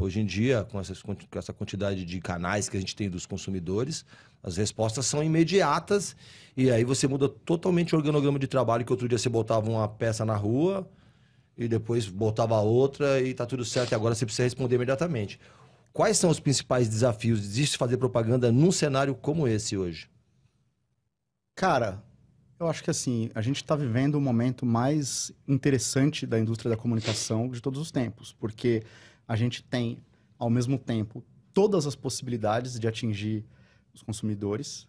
Hoje em dia, com, essa quantidade de canais que a gente tem dos consumidores, as respostas são imediatas e aí você muda totalmente o organograma de trabalho que outro dia você botava uma peça na rua e depois botava outra e tá tudo certo e agora você precisa responder imediatamente. Quais são os principais desafios de se fazer propaganda num cenário como esse hoje? Cara, eu acho que assim, a gente está vivendo o momento mais interessante da indústria da comunicação de todos os tempos, porque a gente tem, ao mesmo tempo, todas as possibilidades de atingir os consumidores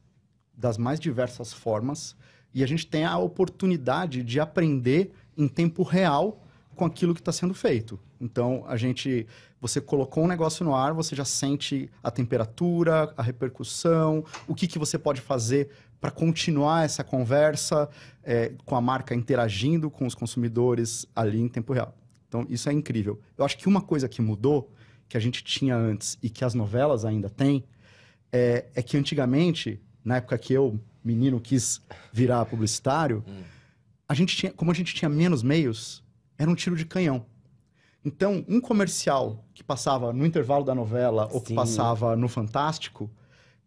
das mais diversas formas e a gente tem a oportunidade de aprender em tempo real com aquilo que está sendo feito. Então, a gente, você colocou um negócio no ar, você já sente a temperatura, a repercussão, o que, que você pode fazer para continuar essa conversa é, com a marca interagindo com os consumidores ali em tempo real. Então, isso é incrível. Eu acho que uma coisa que mudou, que a gente tinha antes e que as novelas ainda têm, é, é que antigamente, na época que eu, menino, quis virar publicitário, hum. a gente tinha, como a gente tinha menos meios, era um tiro de canhão. Então, um comercial que passava no intervalo da novela Sim. ou que passava no Fantástico,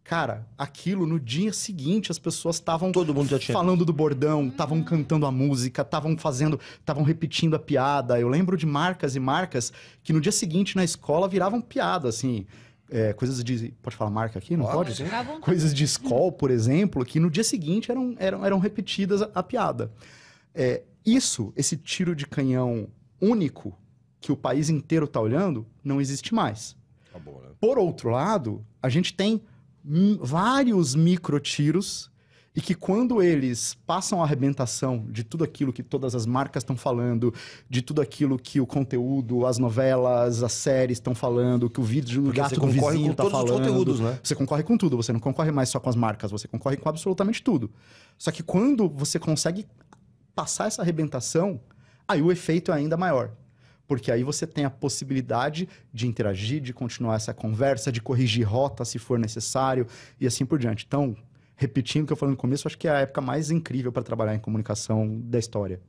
cara, aquilo no dia seguinte as pessoas estavam todo mundo falando do bordão, estavam uhum. cantando a música, estavam fazendo, estavam repetindo a piada. Eu lembro de marcas e marcas que no dia seguinte na escola viravam piada, assim. É, coisas de. Pode falar marca aqui? Não pode? pode? Coisas de escola, por exemplo, que no dia seguinte eram, eram, eram repetidas a, a piada. É, isso, esse tiro de canhão único que o país inteiro está olhando, não existe mais. Tá bom, né? Por outro lado, a gente tem vários micro tiros e que quando eles passam a arrebentação de tudo aquilo que todas as marcas estão falando, de tudo aquilo que o conteúdo, as novelas, as séries estão falando, que o vídeo do gato com vizinho está falando. Né? Você concorre com tudo, você não concorre mais só com as marcas, você concorre com absolutamente tudo. Só que quando você consegue passar essa arrebentação, aí o efeito é ainda maior. Porque aí você tem a possibilidade de interagir, de continuar essa conversa, de corrigir rota se for necessário e assim por diante. Então, repetindo o que eu falei no começo, acho que é a época mais incrível para trabalhar em comunicação da história.